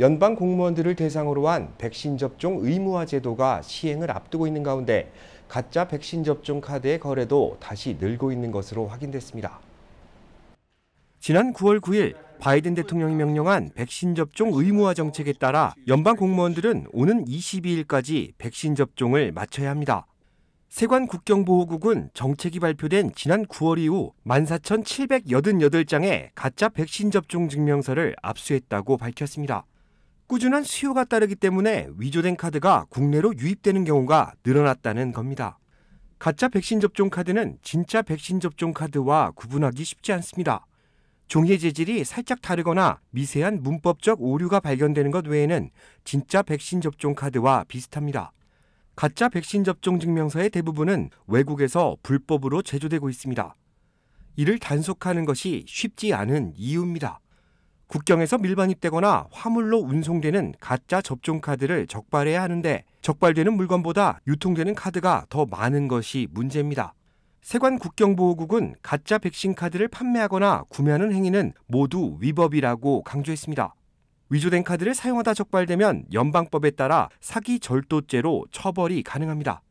연방 공무원들을 대상으로 한 백신 접종 의무화 제도가 시행을 앞두고 있는 가운데 가짜 백신 접종 카드의 거래도 다시 늘고 있는 것으로 확인됐습니다. 지난 9월 9일 바이든 대통령이 명령한 백신 접종 의무화 정책에 따라 연방 공무원들은 오는 22일까지 백신 접종을 마쳐야 합니다. 세관 국경보호국은 정책이 발표된 지난 9월 이후 14,788장의 가짜 백신 접종 증명서를 압수했다고 밝혔습니다. 꾸준한 수요가 따르기 때문에 위조된 카드가 국내로 유입되는 경우가 늘어났다는 겁니다. 가짜 백신 접종 카드는 진짜 백신 접종 카드와 구분하기 쉽지 않습니다. 종이의 재질이 살짝 다르거나 미세한 문법적 오류가 발견되는 것 외에는 진짜 백신 접종 카드와 비슷합니다. 가짜 백신 접종 증명서의 대부분은 외국에서 불법으로 제조되고 있습니다. 이를 단속하는 것이 쉽지 않은 이유입니다. 국경에서 밀반입되거나 화물로 운송되는 가짜 접종 카드를 적발해야 하는데 적발되는 물건보다 유통되는 카드가 더 많은 것이 문제입니다. 세관 국경보호국은 가짜 백신 카드를 판매하거나 구매하는 행위는 모두 위법이라고 강조했습니다. 위조된 카드를 사용하다 적발되면 연방법에 따라 사기 절도죄로 처벌이 가능합니다.